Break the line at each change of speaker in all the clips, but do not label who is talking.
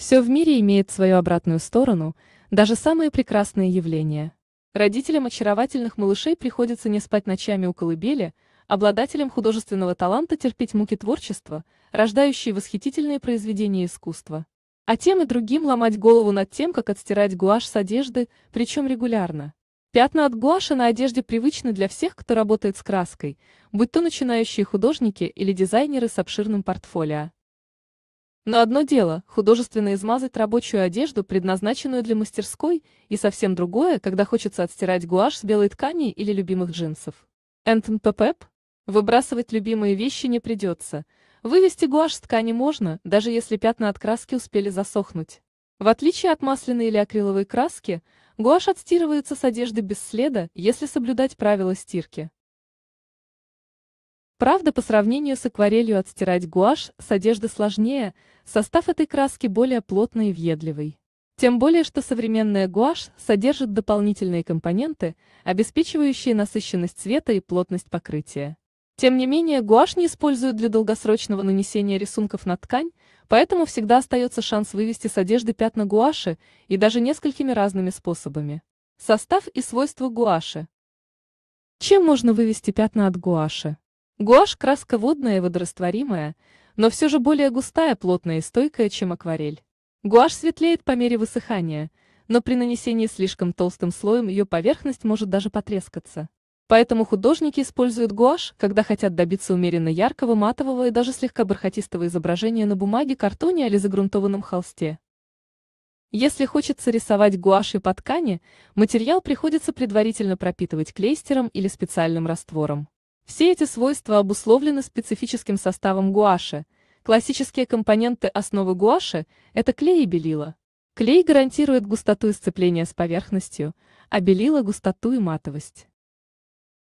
Все в мире имеет свою обратную сторону, даже самые прекрасные явления. Родителям очаровательных малышей приходится не спать ночами у колыбели, обладателям художественного таланта терпеть муки творчества, рождающие восхитительные произведения искусства. А тем и другим ломать голову над тем, как отстирать гуашь с одежды, причем регулярно. Пятна от гуаши на одежде привычны для всех, кто работает с краской, будь то начинающие художники или дизайнеры с обширным портфолио. Но одно дело – художественно измазать рабочую одежду, предназначенную для мастерской, и совсем другое, когда хочется отстирать гуашь с белой ткани или любимых джинсов. Энтон Пепеп? Выбрасывать любимые вещи не придется. Вывести гуашь с ткани можно, даже если пятна от краски успели засохнуть. В отличие от масляной или акриловой краски, гуашь отстирывается с одежды без следа, если соблюдать правила стирки. Правда, по сравнению с акварелью отстирать гуашь с одежды сложнее, состав этой краски более плотный и въедливый. Тем более, что современная гуашь содержит дополнительные компоненты, обеспечивающие насыщенность цвета и плотность покрытия. Тем не менее, гуашь не используют для долгосрочного нанесения рисунков на ткань, поэтому всегда остается шанс вывести с одежды пятна гуаши и даже несколькими разными способами. Состав и свойства гуаши. Чем можно вывести пятна от гуаши? Гуашь – краска водная и водорастворимая, но все же более густая, плотная и стойкая, чем акварель. Гуашь светлеет по мере высыхания, но при нанесении слишком толстым слоем ее поверхность может даже потрескаться. Поэтому художники используют гуашь, когда хотят добиться умеренно яркого, матового и даже слегка бархатистого изображения на бумаге, картоне или загрунтованном холсте. Если хочется рисовать гуашью по ткани, материал приходится предварительно пропитывать клейстером или специальным раствором. Все эти свойства обусловлены специфическим составом гуаши. Классические компоненты основы гуаши – это клей и белила. Клей гарантирует густоту сцепления с поверхностью, а белила – густоту и матовость.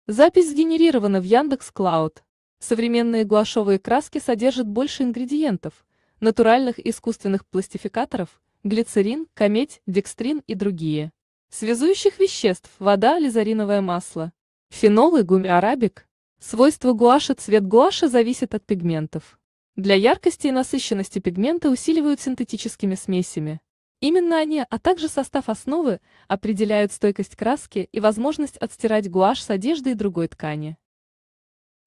Запись сгенерирована в Яндекс Клауд. Современные гуашевые краски содержат больше ингредиентов, натуральных и искусственных пластификаторов, глицерин, кометь, декстрин и другие. Связующих веществ – вода, лизариновое масло, фенол и гумиарабик – Свойства гуаши Цвет гуаши зависит от пигментов. Для яркости и насыщенности пигмента усиливают синтетическими смесями. Именно они, а также состав основы, определяют стойкость краски и возможность отстирать гуашь с одежды и другой ткани.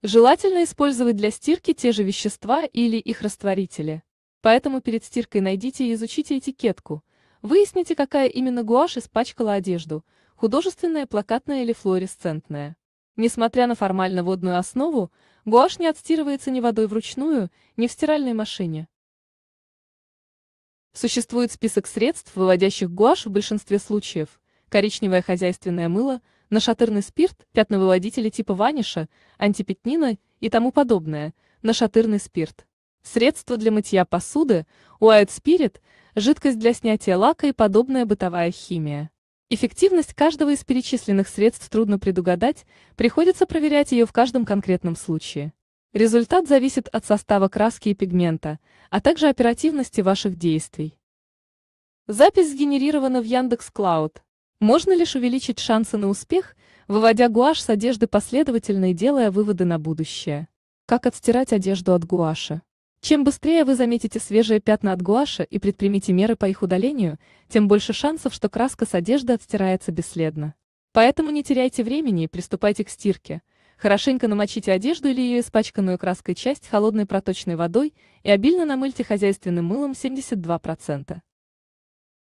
Желательно использовать для стирки те же вещества или их растворители. Поэтому перед стиркой найдите и изучите этикетку. Выясните, какая именно гуашь испачкала одежду – художественная, плакатная или флуоресцентная. Несмотря на формально водную основу, гуашь не отстирывается ни водой вручную, ни в стиральной машине. Существует список средств, выводящих гуашь в большинстве случаев. Коричневое хозяйственное мыло, нашатырный спирт, пятновыводители типа ваниша, антипятнина и тому подобное, нашатырный спирт. средства для мытья посуды, уайт спирит, жидкость для снятия лака и подобная бытовая химия. Эффективность каждого из перечисленных средств трудно предугадать, приходится проверять ее в каждом конкретном случае. Результат зависит от состава краски и пигмента, а также оперативности ваших действий. Запись сгенерирована в Яндекс Клауд. Можно лишь увеличить шансы на успех, выводя гуашь с одежды последовательно и делая выводы на будущее. Как отстирать одежду от гуаши? Чем быстрее вы заметите свежие пятна от гуаши и предпримите меры по их удалению, тем больше шансов, что краска с одежды отстирается бесследно. Поэтому не теряйте времени и приступайте к стирке. Хорошенько намочите одежду или ее испачканную краской часть холодной проточной водой и обильно намыльте хозяйственным мылом 72%.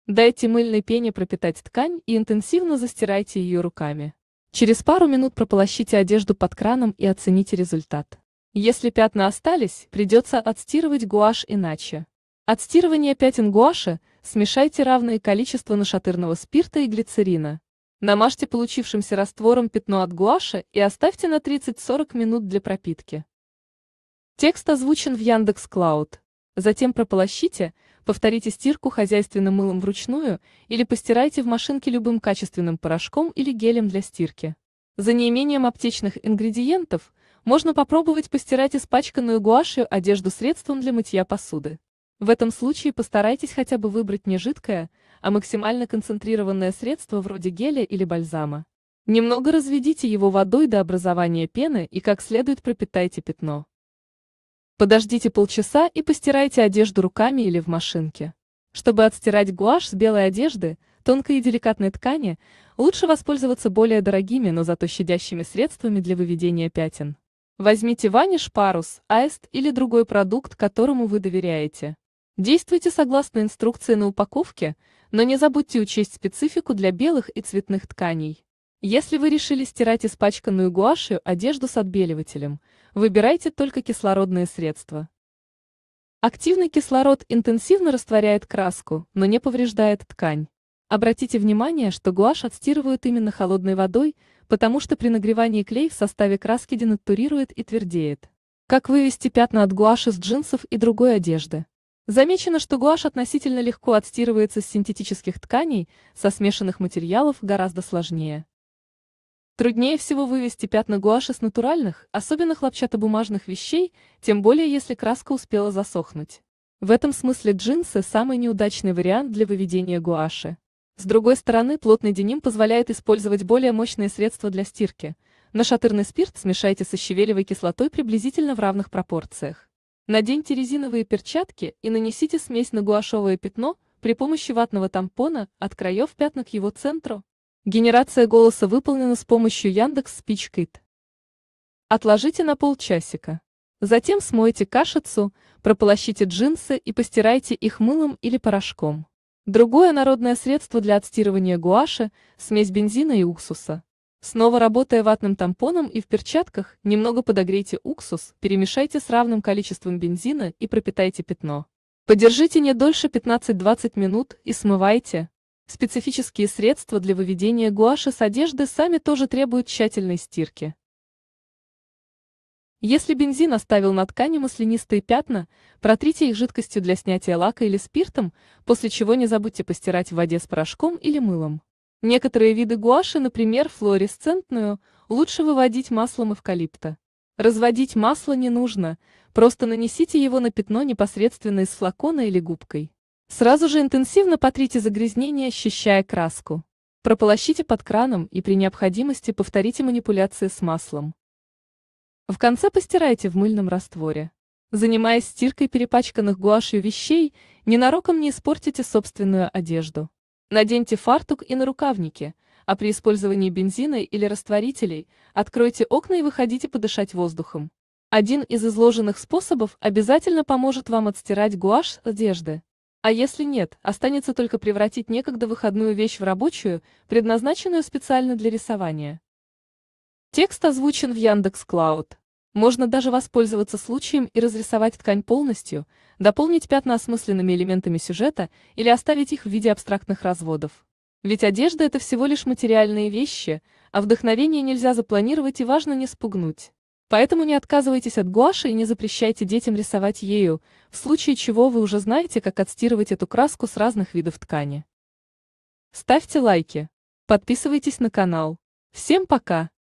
Дайте мыльной пене пропитать ткань и интенсивно застирайте ее руками. Через пару минут прополощите одежду под краном и оцените результат. Если пятна остались, придется отстирывать гуашь иначе. Отстирывание пятен гуаши смешайте равное количество нашатырного спирта и глицерина. Намажьте получившимся раствором пятно от гуаши и оставьте на 30-40 минут для пропитки. Текст озвучен в Яндекс Клауд. Затем прополощите, повторите стирку хозяйственным мылом вручную или постирайте в машинке любым качественным порошком или гелем для стирки. За неимением аптечных ингредиентов – можно попробовать постирать испачканную гуашью одежду средством для мытья посуды. В этом случае постарайтесь хотя бы выбрать не жидкое, а максимально концентрированное средство вроде геля или бальзама. Немного разведите его водой до образования пены и как следует пропитайте пятно. Подождите полчаса и постирайте одежду руками или в машинке. Чтобы отстирать гуашь с белой одежды, тонкой и деликатной ткани, лучше воспользоваться более дорогими, но зато щадящими средствами для выведения пятен. Возьмите ваниш, парус, аист или другой продукт, которому вы доверяете. Действуйте согласно инструкции на упаковке, но не забудьте учесть специфику для белых и цветных тканей. Если вы решили стирать испачканную гуашью одежду с отбеливателем, выбирайте только кислородные средства. Активный кислород интенсивно растворяет краску, но не повреждает ткань. Обратите внимание, что гуашь отстирывают именно холодной водой, потому что при нагревании клей в составе краски денатурирует и твердеет. Как вывести пятна от гуаши с джинсов и другой одежды? Замечено, что гуашь относительно легко отстирывается с синтетических тканей, со смешанных материалов гораздо сложнее. Труднее всего вывести пятна гуаши с натуральных, особенно хлопчатобумажных вещей, тем более если краска успела засохнуть. В этом смысле джинсы – самый неудачный вариант для выведения гуаши. С другой стороны, плотный деним позволяет использовать более мощные средства для стирки. Нашатырный спирт смешайте со щавелевой кислотой приблизительно в равных пропорциях. Наденьте резиновые перчатки и нанесите смесь на гуашевое пятно при помощи ватного тампона от краев пятна к его центру. Генерация голоса выполнена с помощью Яндекс Спичкит. Отложите на полчасика. Затем смойте кашицу, прополощите джинсы и постирайте их мылом или порошком. Другое народное средство для отстирывания гуаши – смесь бензина и уксуса. Снова работая ватным тампоном и в перчатках, немного подогрейте уксус, перемешайте с равным количеством бензина и пропитайте пятно. Подержите не дольше 15-20 минут и смывайте. Специфические средства для выведения гуаши с одежды сами тоже требуют тщательной стирки. Если бензин оставил на ткани маслянистые пятна, протрите их жидкостью для снятия лака или спиртом, после чего не забудьте постирать в воде с порошком или мылом. Некоторые виды гуаши, например, флуоресцентную, лучше выводить маслом эвкалипта. Разводить масло не нужно, просто нанесите его на пятно непосредственно из флакона или губкой. Сразу же интенсивно потрите загрязнение, счищая краску. Прополощите под краном и при необходимости повторите манипуляции с маслом. В конце постирайте в мыльном растворе. Занимаясь стиркой перепачканных гуашью вещей, ненароком не испортите собственную одежду. Наденьте фартук и нарукавники, а при использовании бензина или растворителей откройте окна и выходите подышать воздухом. Один из изложенных способов обязательно поможет вам отстирать гуашь с одежды. А если нет, останется только превратить некогда выходную вещь в рабочую, предназначенную специально для рисования. Текст озвучен в Яндекс Клауд. Можно даже воспользоваться случаем и разрисовать ткань полностью, дополнить пятна осмысленными элементами сюжета или оставить их в виде абстрактных разводов. Ведь одежда – это всего лишь материальные вещи, а вдохновение нельзя запланировать и важно не спугнуть. Поэтому не отказывайтесь от гуаши и не запрещайте детям рисовать ею, в случае чего вы уже знаете, как отстирывать эту краску с разных видов ткани. Ставьте лайки. Подписывайтесь на канал. Всем пока!